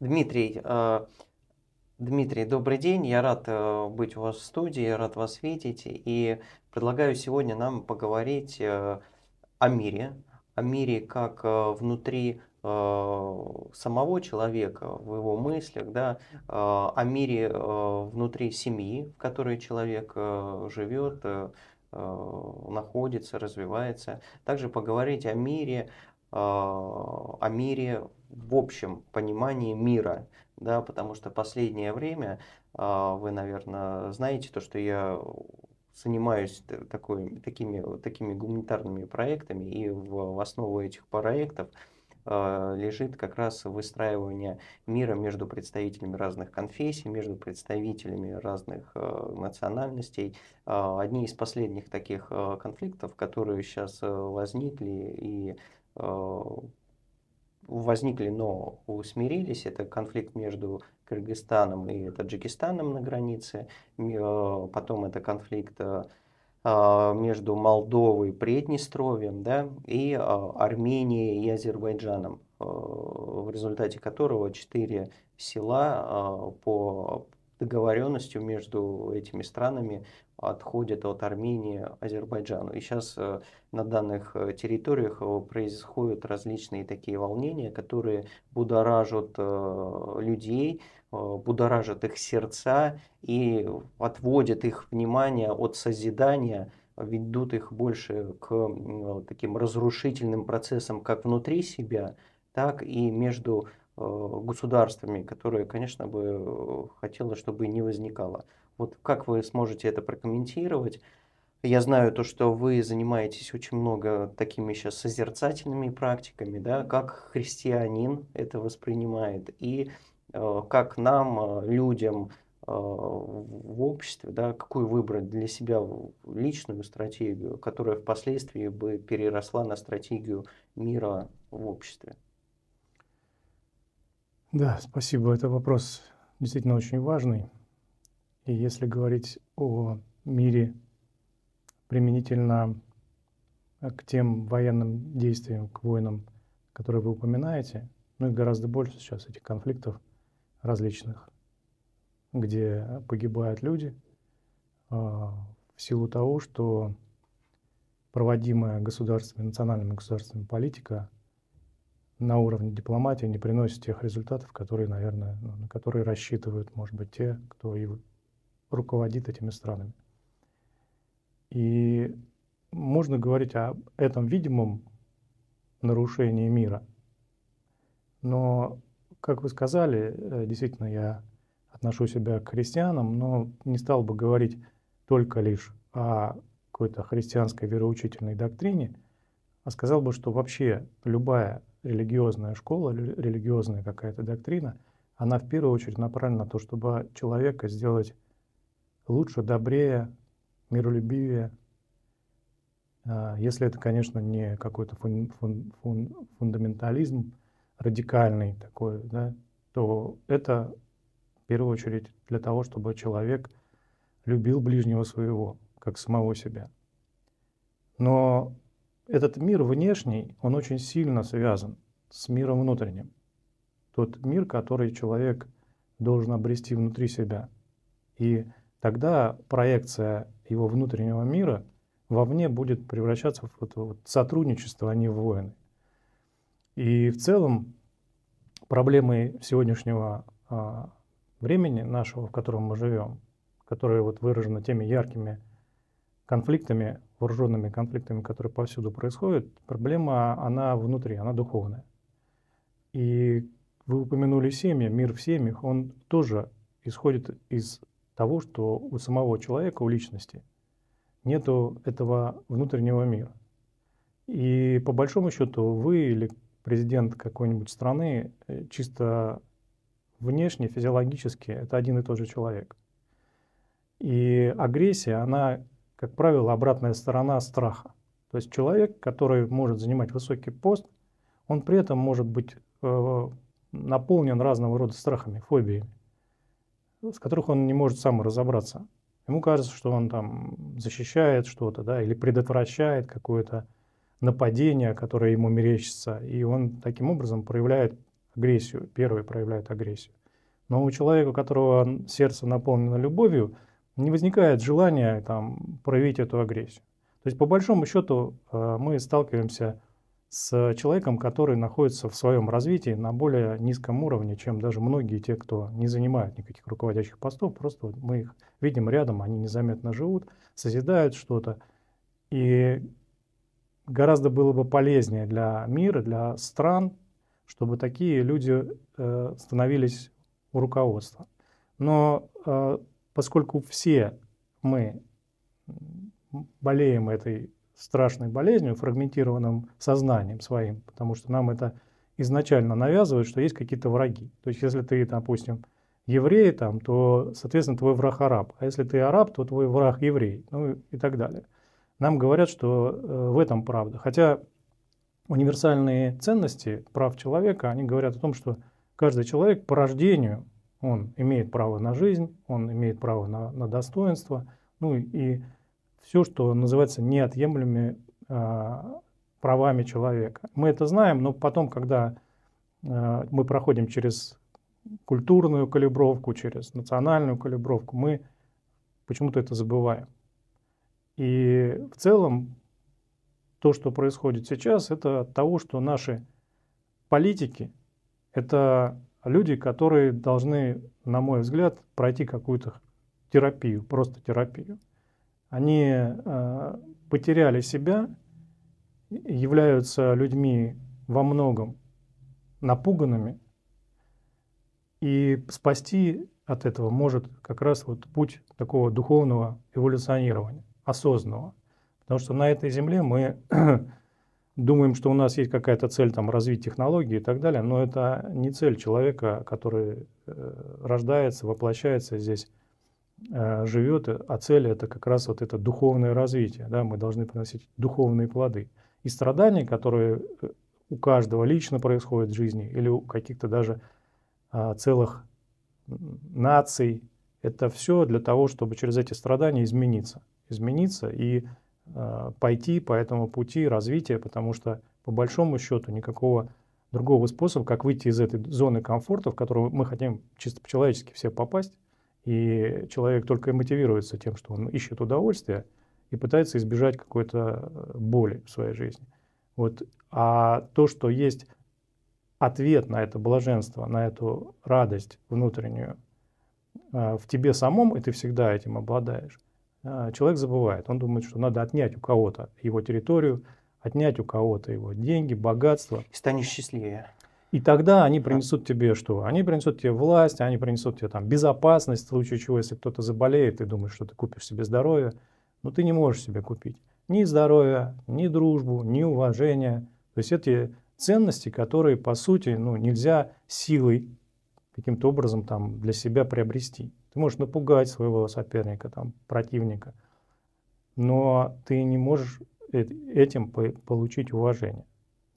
Дмитрий, э, Дмитрий, добрый день. Я рад э, быть у вас в студии, рад вас видеть. И предлагаю сегодня нам поговорить э, о мире, о мире как внутри самого человека в его мыслях, да, о мире внутри семьи, в которой человек живет, находится, развивается. Также поговорить о мире, о мире в общем понимании мира, да, потому что последнее время, а, вы, наверное, знаете то, что я занимаюсь такой, такими, такими гуманитарными проектами, и в, в основу этих проектов а, лежит как раз выстраивание мира между представителями разных конфессий, между представителями разных э, национальностей. Э, одни из последних таких конфликтов, которые сейчас возникли и возникли, но усмирились. Это конфликт между Кыргызстаном и Таджикистаном на границе. Э, потом это конфликт э, э, между Молдовой и Приднестровьем, да, и Арменией и Азербайджаном, в результате которого четыре села по договоренностью между этими странами отходят от Армении Азербайджану. И сейчас э, на данных э, территориях э, происходят различные такие волнения, которые будоражат людей, будоражат их сердца и отводят их внимание от созидания ведут их больше к таким разрушительным процессам как внутри себя, так и между Э, государствами, которые, конечно, бы хотела, чтобы не возникало. Вот как вы сможете это прокомментировать? Я знаю то, что вы занимаетесь очень много такими сейчас созерцательными практиками, да, как христианин это воспринимает, и э, как нам, э, людям в обществе, да, какую выбрать для себя личную стратегию, которая впоследствии бы переросла на стратегию мира в обществе. Да, спасибо. Это вопрос действительно очень важный. И если говорить о мире применительно э, к тем военным действиям, к войнам, которые вы упоминаете, ну и гораздо больше сейчас, этих конфликтов различных, где погибают люди э, в силу того, что проводимая государствами, национальными государствами политика – на уровне дипломатии не приносит тех результатов, которые, наверное, ну, на которые рассчитывают, может быть, те, кто и руководит этими странами. И можно говорить о этом видимом нарушении мира. Но, как вы сказали, э, действительно, я отношу себя к христианам, но не стал бы говорить только лишь о какой-то христианской вероучительной доктрине, а сказал бы, что вообще любая религиозная школа, религиозная какая-то доктрина, она в первую очередь направлена на то, чтобы человека сделать лучше, добрее, миролюбивее. А, если это, конечно, не какой-то фун, фун, фун, фундаментализм радикальный такой, да, то это в первую очередь для того, чтобы человек любил ближнего своего, как самого себя. Но этот мир внешний, он очень сильно связан с миром внутренним. Тот мир, который человек должен обрести внутри себя. И тогда проекция его внутреннего мира вовне будет превращаться в сотрудничество, а не в войны. И в целом проблемы сегодняшнего а, времени нашего, в котором мы живем, которые вот выражены теми яркими конфликтами, вооруженными конфликтами, которые повсюду происходят, проблема, она внутри, она духовная. И вы упомянули семьи, мир в семьях, он тоже исходит из того, что у самого человека, у личности, нету этого внутреннего мира. И по большому счету вы или президент какой-нибудь страны э, чисто внешне, физиологически, это один и тот же человек. И агрессия, она как правило, обратная сторона страха. То есть человек, который может занимать высокий пост, он при этом может быть э, наполнен разного рода страхами, фобиями, с которых он не может сам разобраться. Ему кажется, что он там защищает что-то, да, или предотвращает какое-то нападение, которое ему мерещится, и он таким образом проявляет агрессию, первый проявляет агрессию. Но у человека, у которого сердце наполнено любовью, не возникает желания там, проявить эту агрессию. То есть, по большому счету, э, мы сталкиваемся с человеком, который находится в своем развитии на более низком уровне, чем даже многие те, кто не занимают никаких руководящих постов. Просто мы их видим рядом, они незаметно живут, созидают что-то. И гораздо было бы полезнее для мира, для стран, чтобы такие люди э, становились у руководства. Но э, поскольку все мы болеем этой страшной болезнью, фрагментированным сознанием своим, потому что нам это изначально навязывают, что есть какие-то враги. То есть если ты, допустим, еврей, там, то, соответственно, твой враг араб. А если ты араб, то твой враг еврей, ну и так далее. Нам говорят, что э, в этом правда. Хотя универсальные ценности прав человека, они говорят о том, что каждый человек по рождению он имеет право на жизнь, он имеет право на, на достоинство, ну и все, что называется неотъемлемыми э, правами человека. Мы это знаем, но потом, когда э, мы проходим через культурную калибровку, через национальную калибровку, мы почему-то это забываем. И в целом то, что происходит сейчас, это от того, что наши политики, это люди, которые должны, на мой взгляд, пройти какую-то терапию, просто терапию. Они э, потеряли себя, являются людьми во многом напуганными, и спасти от этого может как раз вот путь такого духовного эволюционирования, осознанного. Потому что на этой земле мы думаем, что у нас есть какая-то цель там развить технологии и так далее, но это не цель человека, который э, рождается, воплощается здесь, э, живет, а цель это как раз вот это духовное развитие, да, мы должны приносить духовные плоды. И страдания, которые э, у каждого лично происходят в жизни или у каких-то даже а, целых наций, это все для того, чтобы через эти страдания измениться, измениться и измениться Э, пойти по этому пути развития, потому что по большому счету никакого другого способа, как выйти из этой зоны комфорта, в которую мы хотим чисто по-человечески все попасть, и человек только и мотивируется тем, что он ищет удовольствие и пытается избежать какой-то э, боли в своей жизни. Вот. А то, что есть ответ на это блаженство, на эту радость внутреннюю э, в тебе самом, и ты всегда этим обладаешь, а, человек забывает. Он думает, что надо отнять у кого-то его территорию, отнять у кого-то его деньги, богатство. И станешь счастливее. И тогда они принесут тебе что? Они принесут тебе власть, они принесут тебе там безопасность, в случае чего, если кто-то заболеет, ты думаешь, что ты купишь себе здоровье, но ты не можешь себе купить ни здоровья, ни дружбу, ни уважения. То есть эти ценности, которые, по сути, ну, нельзя силой каким-то образом там для себя приобрести. Ты можешь напугать своего соперника, там, противника, но ты не можешь э, этим получить уважение.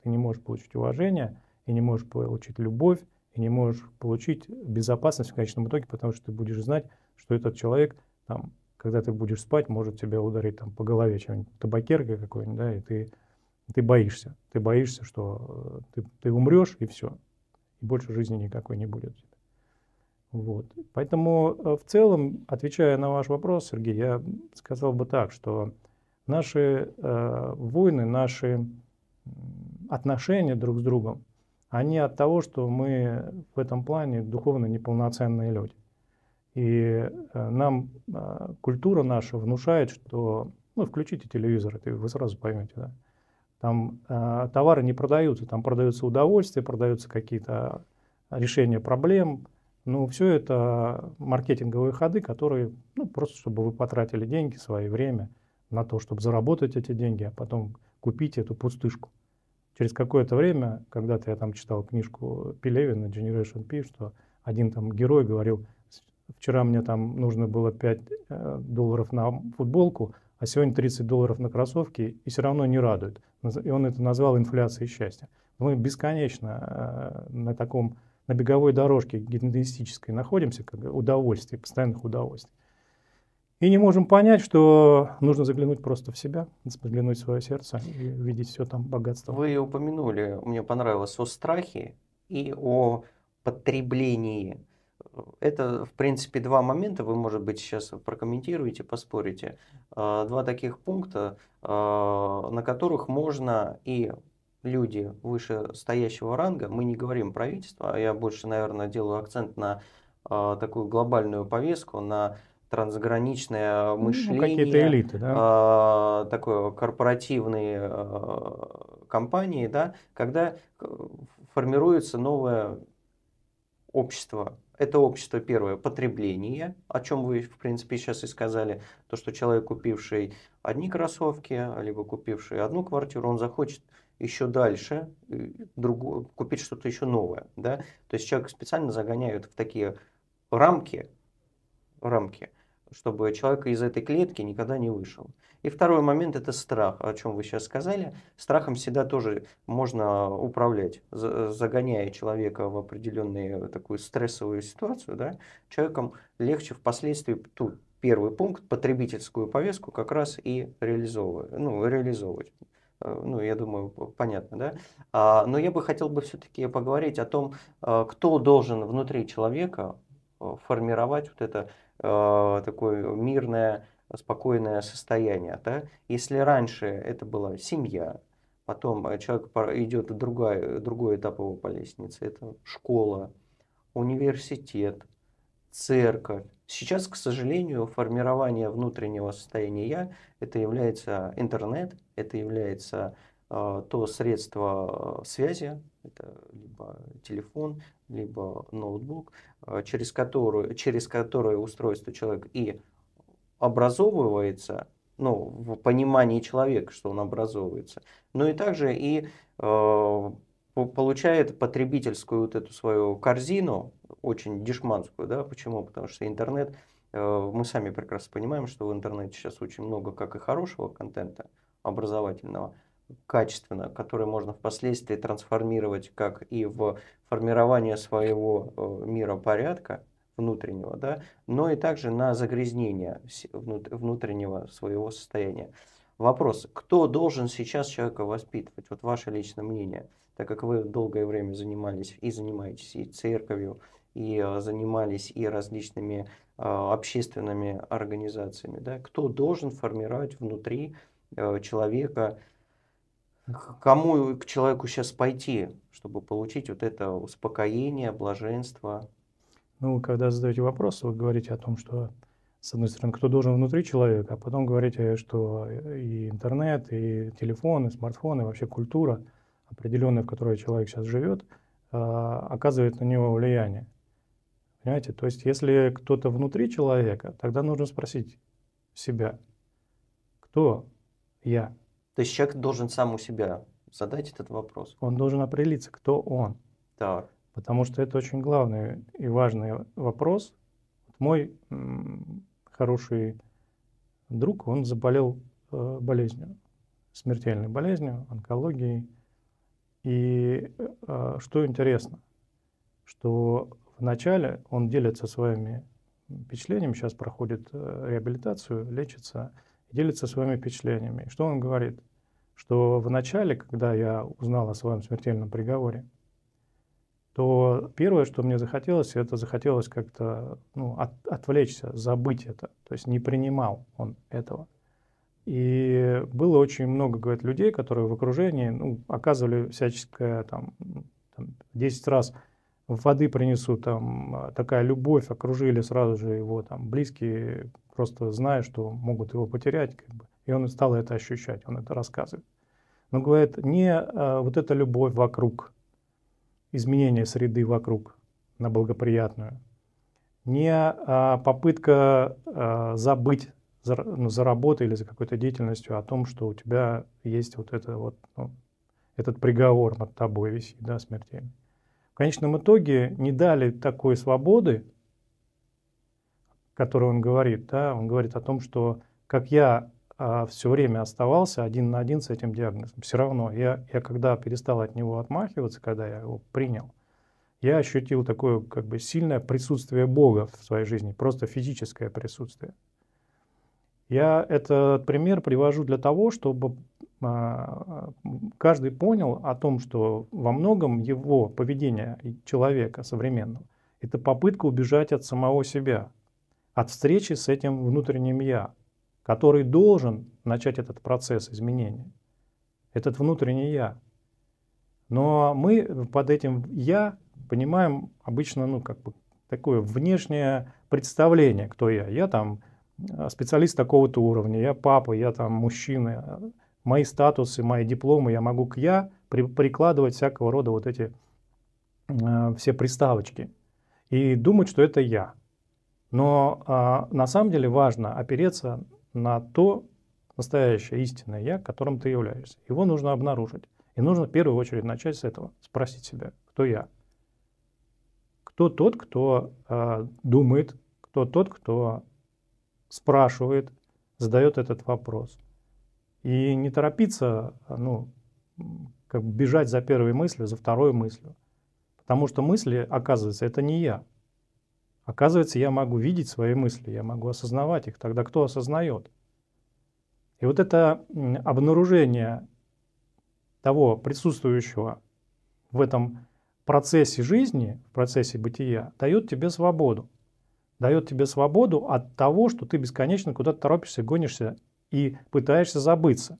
Ты не можешь получить уважение, и не можешь получить любовь, и не можешь получить безопасность в конечном итоге, потому что ты будешь знать, что этот человек, там, когда ты будешь спать, может тебя ударить там, по голове чем-нибудь, табакеркой какой-нибудь, да, и ты, ты боишься. Ты боишься, что э, ты, ты умрешь, и все. И больше жизни никакой не будет. Вот. Поэтому э, в целом, отвечая на ваш вопрос, Сергей, я сказал бы так, что наши э, войны, наши отношения друг с другом, они от того, что мы в этом плане духовно неполноценные люди. И э, нам э, культура наша внушает, что, ну, включите телевизор, это вы сразу поймете, да. Там э, товары не продаются, там продаются удовольствия, продаются какие-то решения проблем, ну, все это маркетинговые ходы, которые, ну, просто чтобы вы потратили деньги, свое время на то, чтобы заработать эти деньги, а потом купить эту пустышку. Через какое-то время, когда-то я там читал книжку Пелевина «Generation P», что один там герой говорил, вчера мне там нужно было 5 э, долларов на футболку, а сегодня 30 долларов на кроссовки, и все равно не радует. И он это назвал инфляцией счастья. Мы бесконечно э, на таком на беговой дорожке гипнодистической находимся, как удовольствие, постоянных удовольствий. И не можем понять, что нужно заглянуть просто в себя, заглянуть в свое сердце и видеть все там богатство. Вы упомянули, мне понравилось, о страхе и о потреблении. Это, в принципе, два момента, вы, может быть, сейчас прокомментируете, поспорите. Э, два таких пункта, э, на которых можно и люди вышестоящего ранга, мы не говорим правительство, а я больше, наверное, делаю акцент на э, такую глобальную повестку, на трансграничное ну, мышление, ну, какие-то элиты, да? э, такое корпоративные э, компании, да, когда э, формируется новое общество. Это общество первое потребление, о чем вы, в принципе, сейчас и сказали, то, что человек, купивший одни кроссовки, либо купивший одну квартиру, он захочет еще дальше, э, другу, купить что-то еще новое. Да? То есть человек специально загоняют в такие рамки, рамки, чтобы человек из этой клетки никогда не вышел. И второй момент – это страх, о чем вы сейчас сказали. Страхом всегда тоже можно управлять, загоняя человека в определенную такую стрессовую ситуацию. Да? Человеком легче впоследствии тут первый пункт, потребительскую повестку, как раз и реализовывать. Ну, реализовывать. Э, ну, я думаю, понятно, да? А, но я бы хотел бы все-таки поговорить о том, э, кто должен внутри человека э, формировать вот это такое мирное, спокойное состояние, да? Если раньше это была семья, потом человек идет другой, другой этап его по лестнице, это школа, университет, церковь. Сейчас, к сожалению, формирование внутреннего состояния «я» — это является интернет, это является э, то средство а, связи, это либо телефон, либо ноутбук, э, через, которую через которое устройство человек и образовывается, ну, в понимании человека, что он образовывается, но и также и э, получает потребительскую вот эту свою корзину, очень дешманскую, да, почему? Потому что интернет, э, мы сами прекрасно понимаем, что в интернете сейчас очень много как и хорошего контента образовательного, качественного, который можно впоследствии трансформировать как и в формирование своего э, мира порядка внутреннего, да, но и также на загрязнение внутреннего своего состояния. Вопрос, кто должен сейчас человека воспитывать? Вот ваше личное мнение, так как вы долгое время занимались и занимаетесь и церковью, и а, занимались и различными а, общественными организациями. Да? Кто должен формировать внутри а, человека, к кому к человеку сейчас пойти, чтобы получить вот это успокоение, блаженство? Ну, когда задаете вопрос, вы говорите о том, что с одной стороны, кто должен внутри человека, а потом говорите, что и интернет, и телефон, и смартфон, и вообще культура определенная, в которой человек сейчас живет, оказывает на него влияние. Понимаете? То есть, если кто-то внутри человека, тогда нужно спросить себя, кто я? То есть человек должен сам у себя задать этот вопрос. Он должен определиться, кто он. Так. Потому что это очень главный и важный вопрос. Вот мой хороший друг, он заболел э, болезнью, смертельной болезнью, онкологией. И э, что интересно, что в начале он делится своими впечатлениями, сейчас проходит э, реабилитацию, лечится, делится своими впечатлениями. Что он говорит? Что в начале, когда я узнал о своем смертельном приговоре, то первое, что мне захотелось, это захотелось как-то ну, от, отвлечься, забыть это. То есть не принимал он этого. И было очень много, говорят, людей, которые в окружении ну, оказывали всяческое, там, там 10 раз воды принесу, там а, такая любовь, окружили сразу же его там близкие, просто зная, что могут его потерять, как бы. и он стал это ощущать, он это рассказывает. Но говорит, не а, вот эта любовь вокруг, изменение среды вокруг на благоприятную, не а, попытка а, забыть за, ну, за работой или за какой-то деятельностью о том, что у тебя есть вот это вот, ну, этот приговор над тобой висит, да, смертельный в конечном итоге не дали такой свободы, которую он говорит. Да? Он говорит о том, что как я а, все время оставался один на один с этим диагнозом, все равно я, я когда перестал от него отмахиваться, когда я его принял, я ощутил такое как бы сильное присутствие Бога в своей жизни, просто физическое присутствие. Я этот пример привожу для того, чтобы а, каждый понял о том, что во многом его поведение человека современного – это попытка убежать от самого себя, от встречи с этим внутренним «я», который должен начать этот процесс изменения, этот внутренний «я». Но мы под этим «я» понимаем обычно ну, как бы такое внешнее представление, кто я. Я там а, специалист такого-то уровня, я папа, я там мужчина мои статусы, мои дипломы, я могу к «я» при, прикладывать всякого рода вот эти э, все приставочки и думать, что это «я». Но э, на самом деле важно опереться на то настоящее истинное «я», которым ты являешься. Его нужно обнаружить. И нужно в первую очередь начать с этого, спросить себя, кто я? Кто тот, кто э, думает, кто тот, кто спрашивает, задает этот вопрос – и не торопиться, а, ну, как бы бежать за первой мыслью, за второй мыслью. Потому что мысли, оказывается, это не я. Оказывается, я могу видеть свои мысли, я могу осознавать их. Тогда кто осознает? И вот это обнаружение того присутствующего в этом процессе жизни, в процессе бытия, дает тебе свободу. Дает тебе свободу от того, что ты бесконечно куда-то торопишься, гонишься и пытаешься забыться.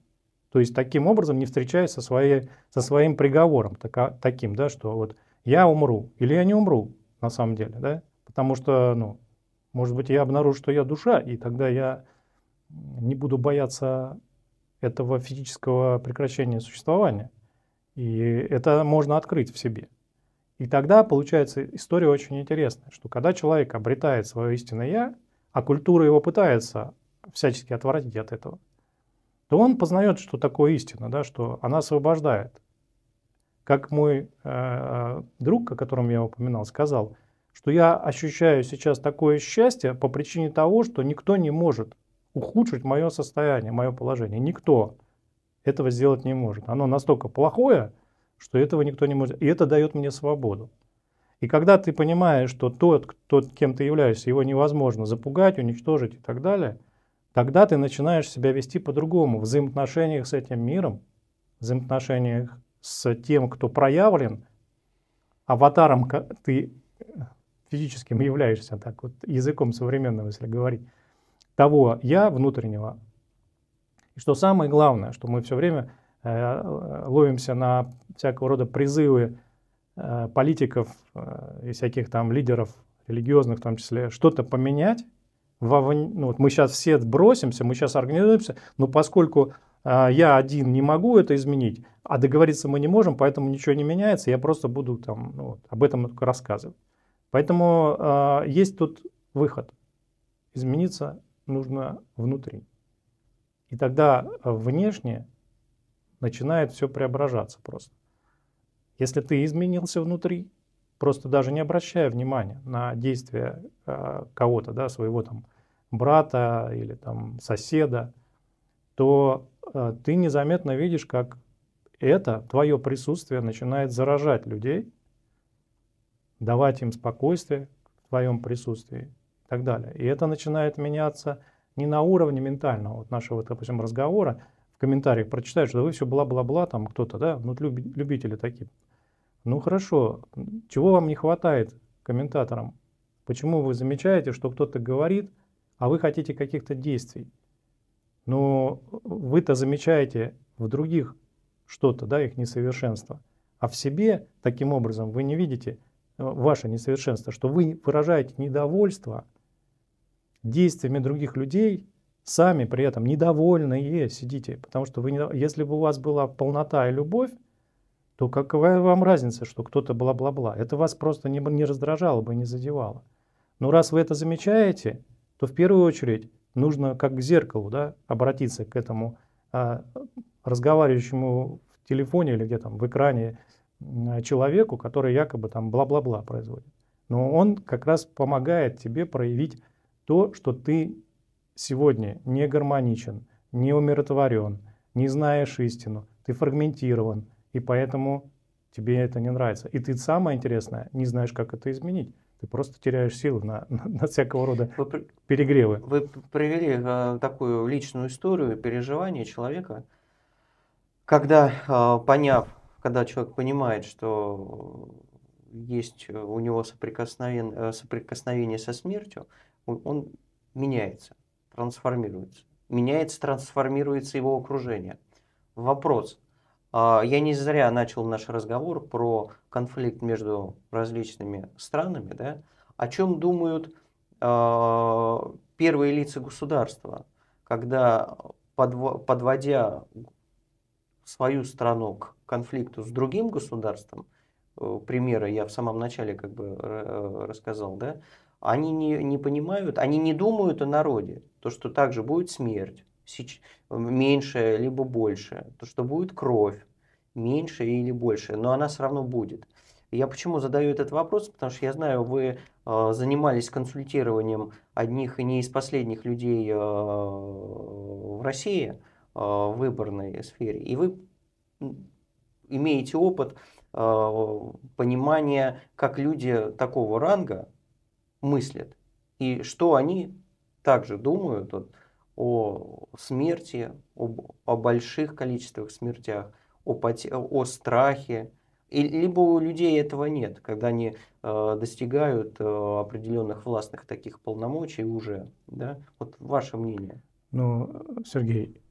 То есть таким образом не встречаясь со, своей, со своим приговором так, таким, да, что вот я умру или я не умру на самом деле, да, потому что, ну, может быть, я обнаружу, что я душа, и тогда я не буду бояться этого физического прекращения существования. И это можно открыть в себе. И тогда получается история очень интересная, что когда человек обретает свое истинное «я», а культура его пытается всячески отвратить от этого, то он познает, что такое истина, да, что она освобождает. Как мой э, э, друг, о котором я упоминал, сказал, что я ощущаю сейчас такое счастье по причине того, что никто не может ухудшить мое состояние, мое положение. Никто этого сделать не может. Оно настолько плохое, что этого никто не может. И это дает мне свободу. И когда ты понимаешь, что тот, кто, кем ты являешься, его невозможно запугать, уничтожить и так далее – Тогда ты начинаешь себя вести по-другому в взаимоотношениях с этим миром, в взаимоотношениях с тем, кто проявлен, аватаром ты э, физическим являешься, так вот языком современного, если говорить, того я внутреннего. И что самое главное, что мы все время э, ловимся на всякого рода призывы э, политиков и всяких там лидеров религиозных в том числе, что-то поменять, вовне, ну, вот мы сейчас все бросимся, мы сейчас организуемся, но поскольку э, я один не могу это изменить, а договориться мы не можем, поэтому ничего не меняется, я просто буду там, ну, вот, об этом рассказывать. Поэтому э, есть тут выход. Измениться нужно внутри. И тогда внешне начинает все преображаться просто. Если ты изменился внутри, просто даже не обращая внимания на действия э, кого-то, да, своего там брата или там соседа, то э, ты незаметно видишь, как это твое присутствие начинает заражать людей, давать им спокойствие в твоем присутствии и так далее. И это начинает меняться не на уровне ментального вот нашего, допустим, разговора. В комментариях прочитаешь, что да вы все бла-бла-бла, там кто-то, да, ну любители такие ну хорошо, чего вам не хватает комментаторам? Почему вы замечаете, что кто-то говорит, а вы хотите каких-то действий? Но вы-то замечаете в других что-то, да, их несовершенство. А в себе таким образом вы не видите э, ваше несовершенство, что вы выражаете недовольство действиями других людей, сами при этом недовольные сидите, потому что вы, если бы у вас была полнота и любовь, то какая вам разница, что кто-то бла-бла-бла? Это вас просто не, не раздражало бы, не задевало. Но раз вы это замечаете, то в первую очередь нужно как к зеркалу да, обратиться к этому а, разговаривающему в телефоне или где там в экране человеку, который якобы там бла-бла-бла производит. Но он как раз помогает тебе проявить то, что ты сегодня не гармоничен, не умиротворен, не знаешь истину, ты фрагментирован – и поэтому тебе это не нравится. И ты, самое интересное, не знаешь, как это изменить. Ты просто теряешь силы на, на, на всякого рода вы, перегревы. Вы привели э, такую личную историю, переживания человека, когда, э, поняв, когда человек понимает, что есть у него соприкосновение, э, соприкосновение со смертью, он меняется, трансформируется. Меняется, трансформируется его окружение. Вопрос, а, я не зря начал наш разговор про конфликт между различными странами, да? о чем думают а, первые лица государства, когда подводя свою страну к конфликту с другим государством, э, примеры я в самом начале как бы э, рассказал, да, они не, не понимают, они не думают о народе, то, что также будет смерть, меньше либо больше, то что будет кровь, меньше или больше, но она все равно будет. Я почему задаю этот вопрос? Потому что я знаю, вы э, занимались консультированием одних и не из последних людей э, в России э, в выборной сфере, и вы имеете опыт э, понимания, как люди такого ранга мыслят, и что они также думают, вот, о смерти, об, о больших количествах смертях, о, поте, о страхе. И, либо у людей этого нет, когда они э, достигают э, определенных властных таких полномочий уже. Да? Вот ваше мнение. Ну, Сергей,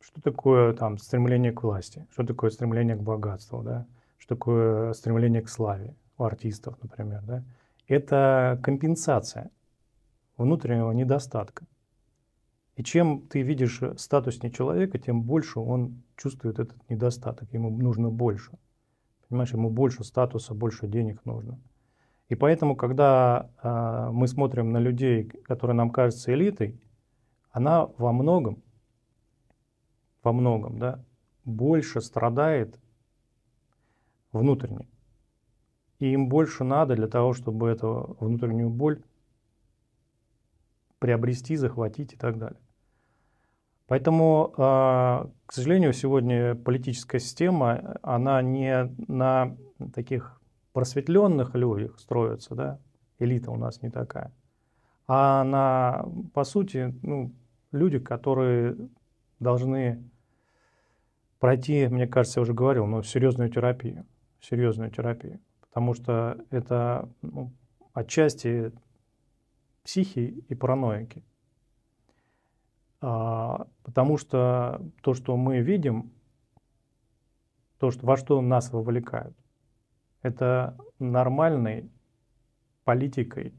что такое там стремление к власти, что такое стремление к богатству, да? что такое стремление к славе у артистов, например. Да? Это компенсация внутреннего недостатка. И чем ты видишь э, статуснее человека, тем больше он чувствует этот недостаток. Ему нужно больше. Понимаешь, ему больше статуса, больше денег нужно. И поэтому, когда э, мы смотрим на людей, которые нам кажутся элитой, она во многом, во многом, да, больше страдает внутренне. И им больше надо для того, чтобы эту внутреннюю боль приобрести, захватить и так далее. Поэтому, а, к сожалению, сегодня политическая система, она не на таких просветленных людях строится, да, элита у нас не такая, а на, по сути, ну, люди, которые должны пройти, мне кажется, я уже говорил, но серьезную терапию, серьезную терапию, потому что это ну, отчасти психи и параноики. А, потому что то, что мы видим, то, что, во что нас вовлекают, это нормальной политикой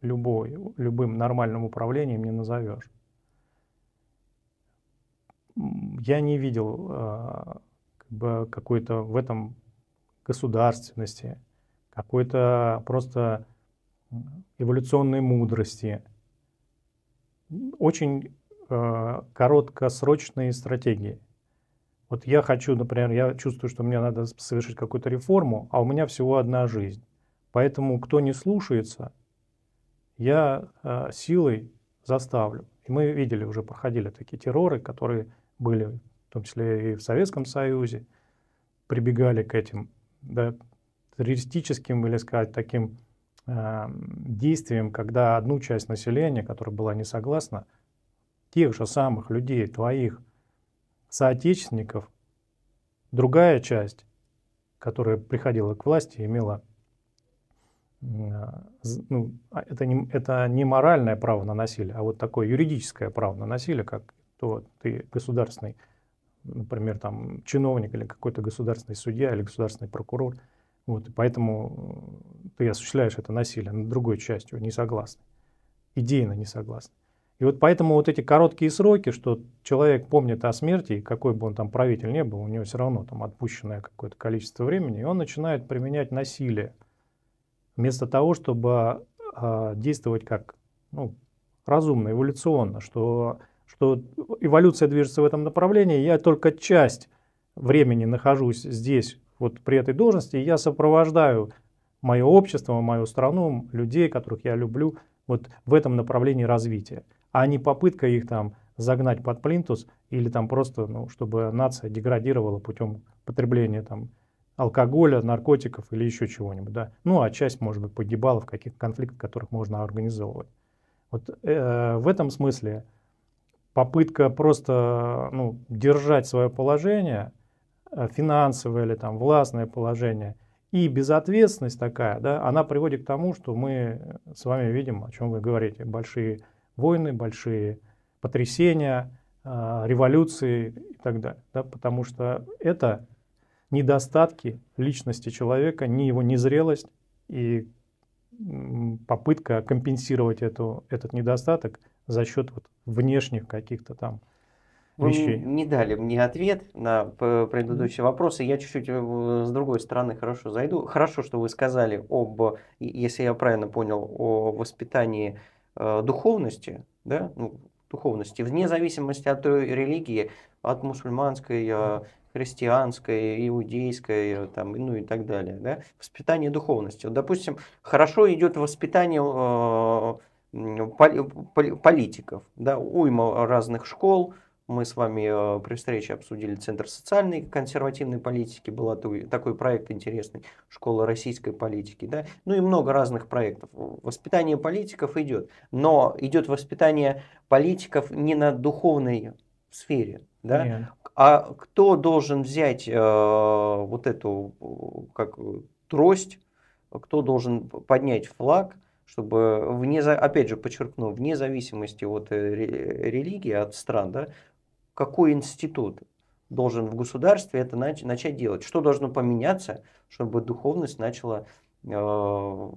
любой, любым нормальным управлением не назовешь. Я не видел а, как бы, какой-то в этом государственности, какой-то просто эволюционной мудрости. Очень э, короткосрочные стратегии. Вот я хочу, например, я чувствую, что мне надо совершить какую-то реформу, а у меня всего одна жизнь. Поэтому кто не слушается, я э, силой заставлю. И мы видели, уже проходили такие терроры, которые были, в том числе и в Советском Союзе, прибегали к этим да, террористическим, или сказать, таким э, действиям, когда одну часть населения, которая была не согласна, тех же самых людей, твоих соотечественников, другая часть, которая приходила к власти, имела а, ну, а, это, не, это не моральное право на насилие, а вот такое юридическое право на насилие, как то ты государственный, например, там, чиновник или какой-то государственный судья или государственный прокурор, вот, и поэтому э, ты осуществляешь это насилие над другой частью, не согласны, идейно не согласны. И вот поэтому вот эти короткие сроки, что человек помнит о смерти, и какой бы он там правитель ни был, у него все равно там отпущенное какое-то количество времени, и он начинает применять насилие. Вместо того, чтобы э, действовать как ну, разумно, эволюционно, что, что эволюция движется в этом направлении, я только часть времени нахожусь здесь, вот при этой должности, и я сопровождаю мое общество, мою страну, людей, которых я люблю, вот в этом направлении развития а не попытка их там загнать под плинтус или там просто, ну, чтобы нация деградировала путем потребления там алкоголя, наркотиков или еще чего-нибудь, да. Ну, а часть, может быть, погибала в каких-то конфликтах, которых можно организовывать. Вот э, в этом смысле попытка просто ну, держать свое положение, э, финансовое или там властное положение, и безответственность такая, да, она приводит к тому, что мы с вами видим, о чем вы говорите, большие войны, большие потрясения, а, революции и так далее. Да, потому что это недостатки личности человека, не его незрелость и попытка компенсировать эту, этот недостаток за счет вот внешних каких-то там вы вещей. не дали мне ответ на э, предыдущие вопросы. Я чуть-чуть э, э, с другой стороны хорошо зайду. Хорошо, что вы сказали об, если я правильно понял, о воспитании Э, духовности, да, ну, духовности, вне зависимости от религии, от мусульманской, э, христианской, иудейской, э, там, ну и так далее. Да? Воспитание духовности. Вот, допустим, хорошо идет воспитание э, политиков, да, уйма разных школ, мы с вами э, при встрече обсудили Центр социальной и консервативной политики, был такой проект интересный, Школа российской политики, да, ну и много разных проектов. Воспитание политиков идет, но идет воспитание политиков не на духовной сфере, да, Нет. а кто должен взять э, вот эту как трость, кто должен поднять флаг, чтобы, вне, опять же подчеркну, вне зависимости от э, религии, от стран, да, какой институт должен в государстве это нач- начать делать? Что должно поменяться, чтобы духовность начала э-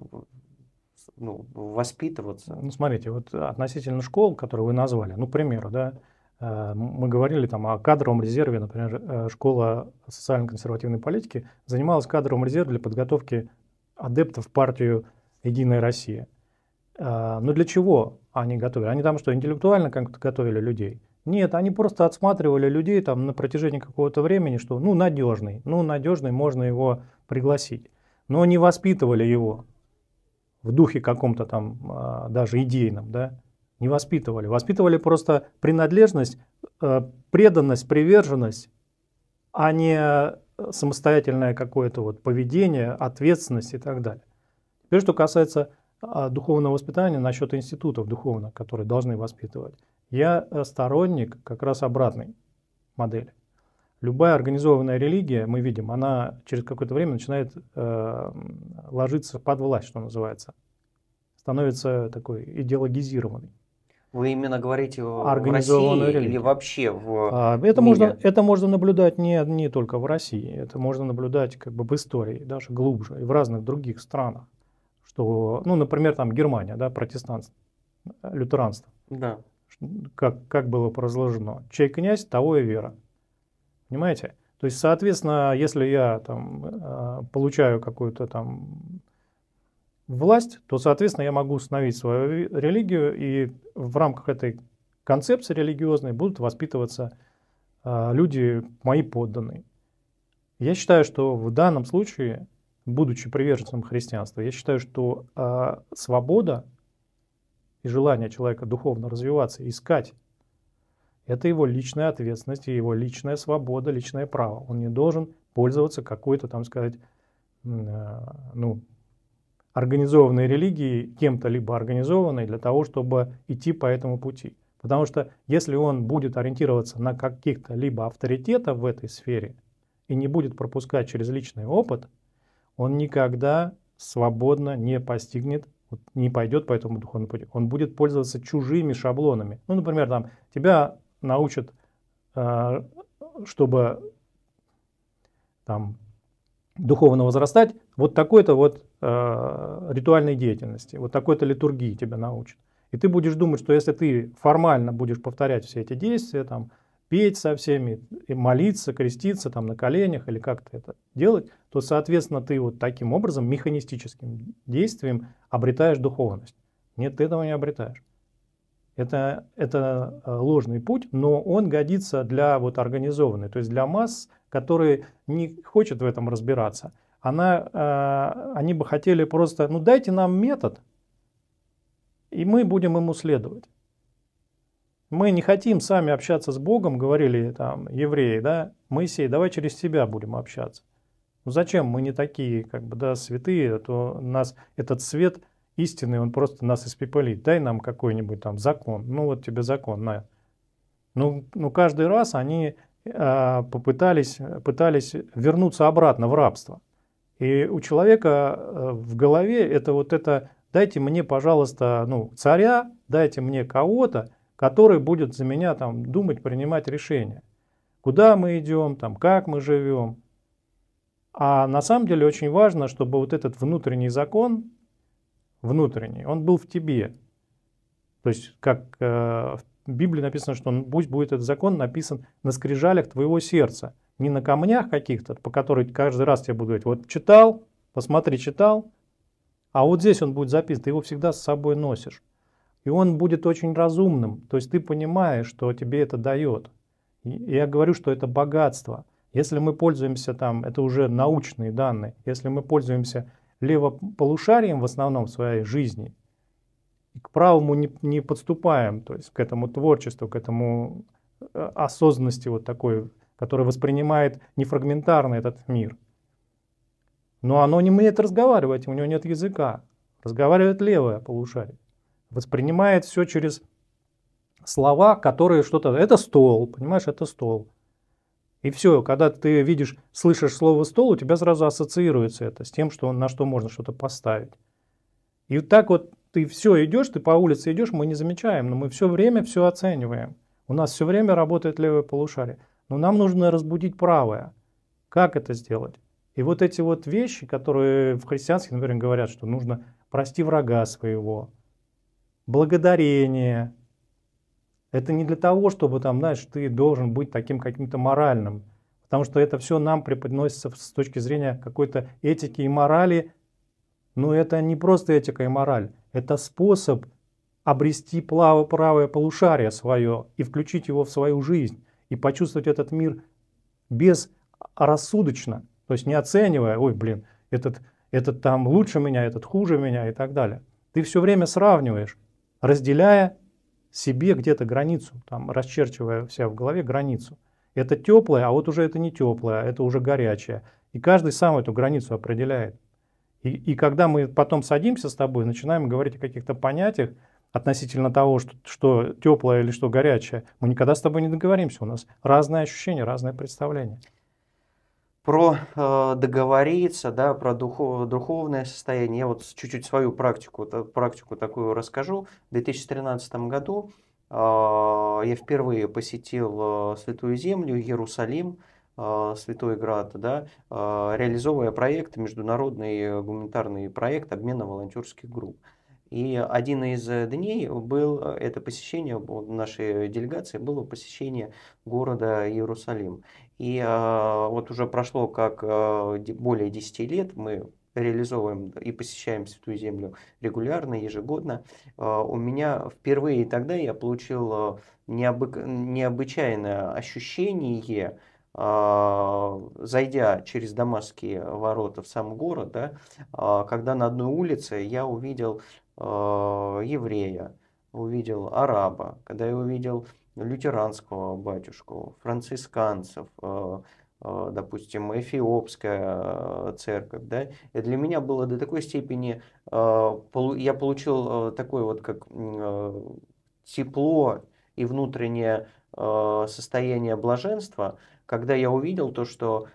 ну, воспитываться. Ну, смотрите, вот относительно школ, которые вы назвали, ну, к примеру, да, э, мы говорили там о кадровом резерве, например, э, школа социально-консервативной политики занималась кадровым резервом для подготовки адептов в партию «Единая Россия». Э, но для чего они готовили? Они там что, интеллектуально как-то готовили людей? Нет, они просто отсматривали людей там на протяжении какого-то времени, что ну надежный, ну надежный, можно его пригласить. Но не воспитывали его в духе каком-то там а, даже идейном, да, не воспитывали. Воспитывали просто принадлежность, э, преданность, приверженность, а не э, самостоятельное какое-то вот поведение, ответственность и так далее. Теперь, что касается а, духовного воспитания насчет институтов духовных, которые должны воспитывать. Я сторонник как раз обратной модели. Любая организованная религия, мы видим, она через какое-то время начинает э, ложиться под власть, что называется. Становится такой идеологизированной. Вы именно говорите о России религию. или вообще в а, это мире? можно это можно наблюдать не не только в России, это можно наблюдать как бы в истории даже глубже и в разных других странах, что ну например там Германия, да, протестантство, э, лютеранство. Да как, как было разложено. Чей князь, того и вера. Понимаете? То есть, соответственно, если я там э, получаю какую-то там власть, то, соответственно, я могу установить свою религию, и в рамках этой концепции религиозной будут воспитываться э, люди, мои подданные. Я считаю, что в данном случае, будучи приверженцем христианства, я считаю, что э, свобода и желание человека духовно развиваться, искать. Это его личная ответственность, и его личная свобода, личное право. Он не должен пользоваться какой-то, там сказать, э, ну, организованной религией, кем-то либо организованной для того, чтобы идти по этому пути. Потому что если он будет ориентироваться на каких-то либо авторитетов в этой сфере и не будет пропускать через личный опыт, он никогда свободно не постигнет не пойдет по этому духовному пути. Он будет пользоваться чужими шаблонами. Ну, например, там тебя научат, э, чтобы там духовно возрастать, вот такой-то вот э, ритуальной деятельности, вот такой-то литургии тебя научат. И ты будешь думать, что если ты формально будешь повторять все эти действия, там, петь со всеми, и молиться, креститься там на коленях или как-то это делать, то, соответственно, ты вот таким образом, механистическим действием обретаешь духовность. Нет, ты этого не обретаешь. Это, это э, ложный путь, но он годится для вот организованной, то есть для масс, которые не хочет в этом разбираться. Она, э, они бы хотели просто, ну дайте нам метод, и мы будем ему следовать. Мы не хотим сами общаться с Богом, говорили там евреи, да, Моисей, давай через тебя будем общаться. Ну зачем? Мы не такие, как бы, да, святые, а то нас этот свет истинный, он просто нас испепелит. Дай нам какой-нибудь там закон, ну вот тебе закон, на. Ну, ну каждый раз они э, попытались, пытались вернуться обратно в рабство. И у человека э, в голове это вот это «дайте мне, пожалуйста, ну, царя, дайте мне кого-то», который будет за меня там думать, принимать решения. Куда мы идем, там, как мы живем. А на самом деле очень важно, чтобы вот этот внутренний закон, внутренний, он был в тебе. То есть, как э, в Библии написано, что он, пусть будет этот закон написан на скрижалях твоего сердца, не на камнях каких-то, по которым каждый раз тебе буду говорить, вот читал, посмотри, читал, а вот здесь он будет записан, ты его всегда с собой носишь и он будет очень разумным. То есть ты понимаешь, что тебе это дает. я говорю, что это богатство. Если мы пользуемся там, это уже научные данные, если мы пользуемся левополушарием в основном в своей жизни, и к правому не, не подступаем, то есть к этому творчеству, к этому э, осознанности вот такой, которая воспринимает нефрагментарно этот мир. Но оно не умеет разговаривать, у него нет языка. Разговаривает левое полушарие воспринимает все через слова, которые что-то... Это стол, понимаешь, это стол. И все, когда ты видишь, слышишь слово «стол», у тебя сразу ассоциируется это с тем, что, на что можно что-то поставить. И вот так вот ты все идешь, ты по улице идешь, мы не замечаем, но мы все время все оцениваем. У нас все время работает левое полушарие. Но нам нужно разбудить правое. Как это сделать? И вот эти вот вещи, которые в христианских, например, говорят, что нужно прости врага своего, благодарение. Это не для того, чтобы там, знаешь, ты должен быть таким каким-то моральным. Потому что это все нам преподносится с точки зрения какой-то этики и морали. Но это не просто этика и мораль. Это способ обрести правое полушарие свое и включить его в свою жизнь. И почувствовать этот мир без рассудочно. То есть не оценивая, ой, блин, этот, этот там лучше меня, этот хуже меня и так далее. Ты все время сравниваешь разделяя себе где-то границу, там, расчерчивая вся в голове границу. Это теплое, а вот уже это не теплое, а это уже горячее. И каждый сам эту границу определяет. И, и когда мы потом садимся с тобой, начинаем говорить о каких-то понятиях относительно того, что, что теплое или что горячее, мы никогда с тобой не договоримся. У нас разные ощущения, разные представления про э, договориться, да, про духов, духовное состояние. Я вот чуть-чуть свою практику, практику такую расскажу. В 2013 году э, я впервые посетил э, Святую Землю, Иерусалим, э, Святой Град, да, э, реализовывая проект, международный гуманитарный проект обмена волонтерских групп. И один из дней был э, это посещение нашей делегации, было посещение города Иерусалим. И а, вот уже прошло как а, более 10 лет, мы реализовываем и посещаем Святую Землю регулярно, ежегодно. А, у меня впервые тогда я получил необык... необычайное ощущение, зайдя через Дамасские ворота в сам город, да, когда на одной улице я увидел еврея, увидел араба, когда я увидел лютеранского батюшку, францисканцев, э, э, допустим, эфиопская э, церковь, да, и для меня было до такой степени, я получил такое вот как тепло и внутреннее состояние блаженства, когда я увидел то, что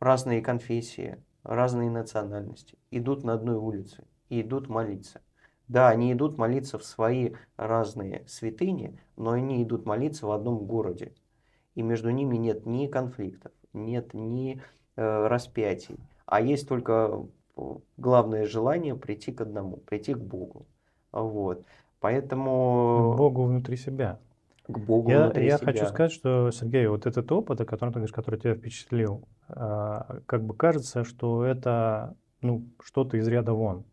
разные конфессии, разные национальности идут на одной улице и идут молиться. Да, они идут молиться в свои разные святыни, но они идут молиться в одном городе. И между ними нет ни конфликтов, нет ни э, распятий, а есть только э, главное желание прийти к одному, прийти к Богу. Вот. Поэтому... К Богу внутри себя. К Богу я, внутри я себя. хочу сказать, что, Сергей, вот этот опыт, о котором ты говоришь, который тебя впечатлил, э, как бы кажется, что это ну, что-то из ряда вон.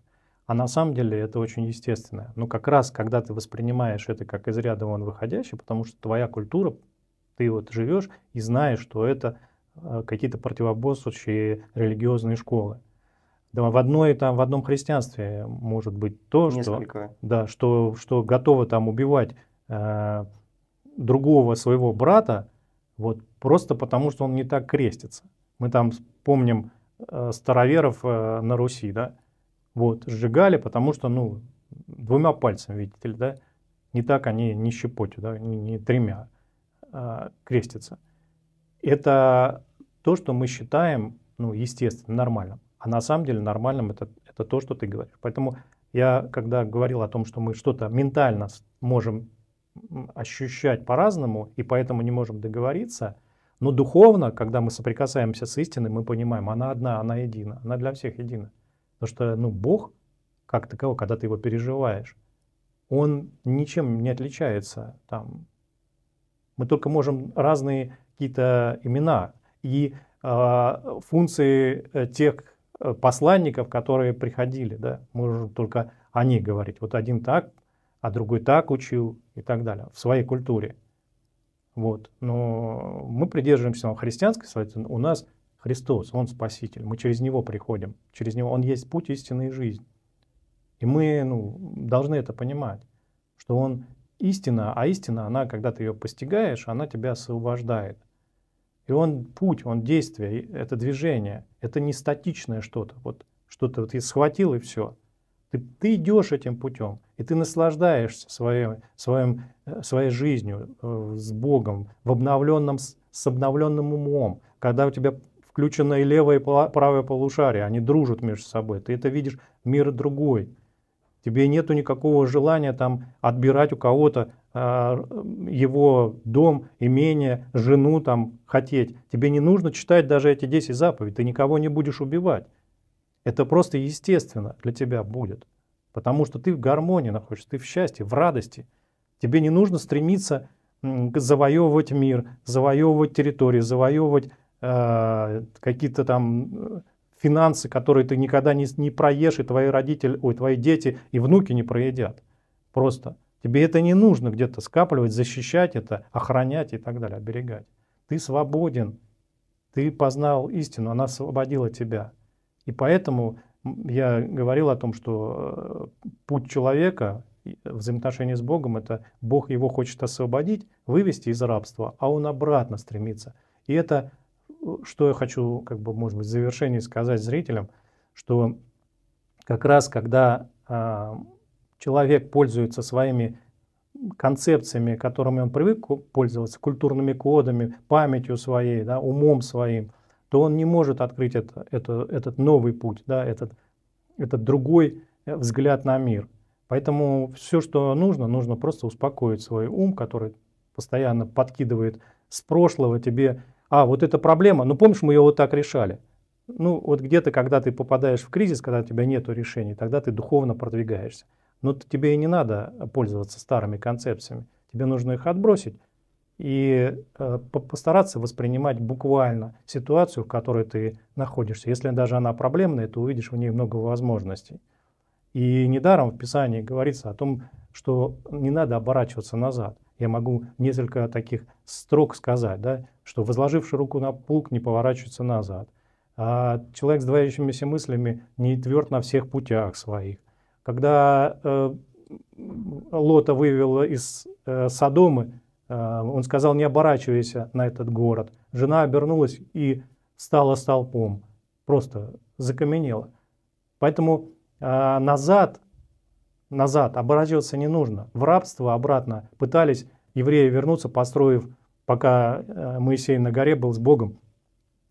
А на самом деле это очень естественно. Но ну, как раз, когда ты воспринимаешь это как из ряда вон выходящий, потому что твоя культура, ты вот живешь и знаешь, что это э, какие-то противоборствующие религиозные школы. Да, в, одной, там, в одном христианстве может быть то, что, да, что, что готово там убивать э, другого своего брата, вот, просто потому, что он не так крестится. Мы там помним э, староверов э, на Руси, да, вот, сжигали, потому что, ну, двумя пальцами, видите ли, да, не так они не щепотью, да, не, не тремя а, крестятся. Это то, что мы считаем, ну, естественно, нормальным. А на самом деле нормальным это, это то, что ты говоришь. Поэтому я, когда говорил о том, что мы что-то ментально можем ощущать по-разному, и поэтому не можем договориться, но духовно, когда мы соприкасаемся с истиной, мы понимаем, она одна, она едина, она для всех едина. Потому что ну, Бог, как таково, когда ты его переживаешь, он ничем не отличается. Там. Мы только можем разные какие-то имена и а, э, функции тех э, посланников, которые приходили. Да? Можем только о них говорить. Вот один так, а другой так учил и так далее в своей культуре. Вот. Но мы придерживаемся христианской, у нас Христос, Он Спаситель, мы через Него приходим, через Него Он есть путь истины и жизнь. И мы ну, должны это понимать, что Он истина, а истина, она, когда ты ее постигаешь, она тебя освобождает. И он путь, он действие, это движение, это не статичное что-то. Вот что-то вот и схватил и все. Ты, ты идешь этим путем, и ты наслаждаешься своим, своим, э, своей жизнью э, с Богом, в обновленном, с обновленным умом, когда у тебя включено и левое, и правое полушарие, они дружат между собой. Ты это видишь, мир другой. Тебе нету никакого желания там отбирать у кого-то э, его дом, имение, жену там хотеть. Тебе не нужно читать даже эти 10 заповедей, ты никого не будешь убивать. Это просто естественно для тебя будет. Потому что ты в гармонии находишься, ты в счастье, в радости. Тебе не нужно стремиться завоевывать мир, завоевывать территории, завоевывать Э, какие-то там э, финансы, которые ты никогда не, не проешь, и твои родители, ой, твои дети и внуки не проедят. Просто тебе это не нужно где-то скапливать, защищать это, охранять и так далее, оберегать. Ты свободен, ты познал истину, она освободила тебя. И поэтому я говорил о том, что э, путь человека взаимоотношения с Богом, это Бог его хочет освободить, вывести из рабства, а он обратно стремится. И это что я хочу, как бы, может быть, в завершении сказать зрителям, что как раз когда э, человек пользуется своими концепциями, которыми он привык пользоваться, культурными кодами, памятью своей, да, умом своим, то он не может открыть это, это, этот новый путь, да, этот, этот другой э, взгляд на мир. Поэтому все, что нужно, нужно просто успокоить свой ум, который постоянно подкидывает с прошлого тебе а, вот эта проблема, ну помнишь, мы ее вот так решали. Ну вот где-то, когда ты попадаешь в кризис, когда у тебя нет решений, тогда ты духовно продвигаешься. Но тебе и не надо пользоваться старыми концепциями. Тебе нужно их отбросить и э, постараться воспринимать буквально ситуацию, в которой ты находишься. Если даже она проблемная, ты увидишь в ней много возможностей. И недаром в Писании говорится о том, что не надо оборачиваться назад – я могу несколько таких строк сказать, да, что возложивший руку на плуг не поворачивается назад. А человек с двоящимися мыслями не тверд на всех путях своих. Когда э, Лота вывел из э, Содомы, э, он сказал, не оборачивайся на этот город. Жена обернулась и стала столпом, просто закаменела. Поэтому э, назад назад, оборачиваться не нужно. В рабство обратно пытались евреи вернуться, построив, пока э, Моисей на горе был с Богом,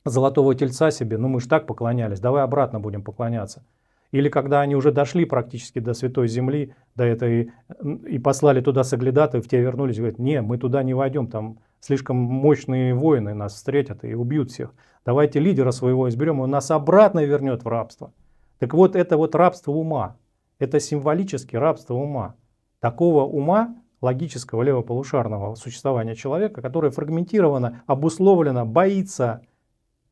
золотого тельца себе, ну мы же так поклонялись, давай обратно будем поклоняться. Или когда они уже дошли практически до Святой Земли, до этой, и послали туда в те вернулись, говорят, не, мы туда не войдем, там слишком мощные воины нас встретят и убьют всех. Давайте лидера своего изберем, он нас обратно вернет в рабство. Так вот, это вот рабство ума, это символически рабство ума. Такого ума, логического левополушарного существования человека, которое фрагментировано, обусловлено, боится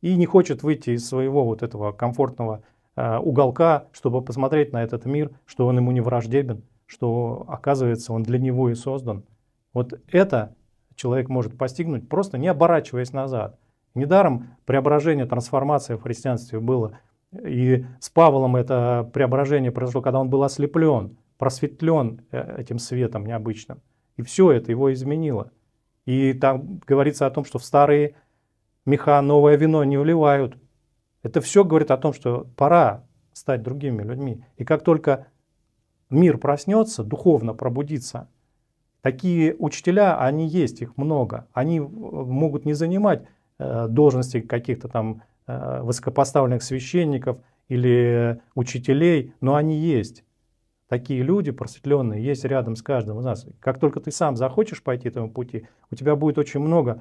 и не хочет выйти из своего вот этого комфортного э, уголка, чтобы посмотреть на этот мир, что он ему не враждебен, что, оказывается, он для него и создан. Вот это человек может постигнуть, просто не оборачиваясь назад. Недаром преображение, трансформация в христианстве было – и с Павлом это преображение произошло, когда он был ослеплен, просветлен э, этим светом необычным. И все это его изменило. И там говорится о том, что в старые меха новое вино не вливают. Это все говорит о том, что пора стать другими людьми. И как только мир проснется, духовно пробудится, такие учителя, они есть, их много. Они э, могут не занимать э, должности каких-то там Э, высокопоставленных священников или учителей, но они есть. Такие люди просветленные есть рядом с каждым из нас. Как только ты сам захочешь пойти этому пути, у тебя будет очень много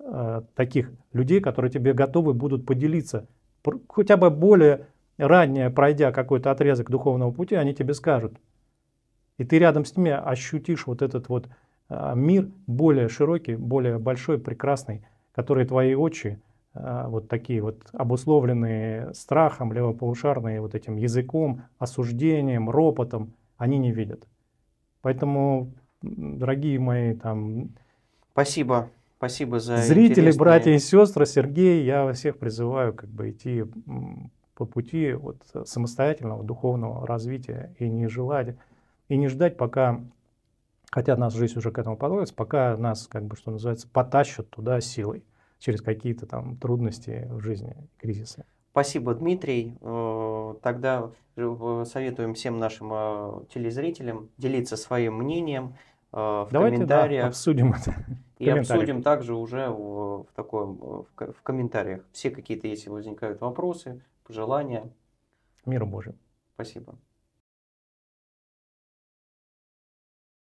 э, таких людей, которые тебе готовы будут поделиться. Хотя бы более ранее, пройдя какой-то отрезок духовного пути, они тебе скажут. И ты рядом с ними ощутишь вот этот вот э, мир более широкий, более большой, прекрасный, который твои очи – а, вот такие вот обусловленные страхом, левополушарные вот этим языком, осуждением, ропотом, они не видят. Поэтому, дорогие мои, там... Спасибо. Спасибо за Зрители, интересные... братья и сестры, Сергей, я всех призываю как бы идти по пути вот самостоятельного духовного развития и не желать, и не ждать, пока, хотя нас жизнь уже к этому подводится, пока нас, как бы, что называется, потащат туда силой через какие-то там трудности в жизни, кризисы. Спасибо, Дмитрий. Э, тогда советуем всем нашим э, телезрителям делиться своим мнением э, в Давайте, комментариях. Да, обсудим это. И обсудим также уже в, в, таком, в комментариях. Все какие-то, если возникают вопросы, пожелания. Миру Божьему. Спасибо.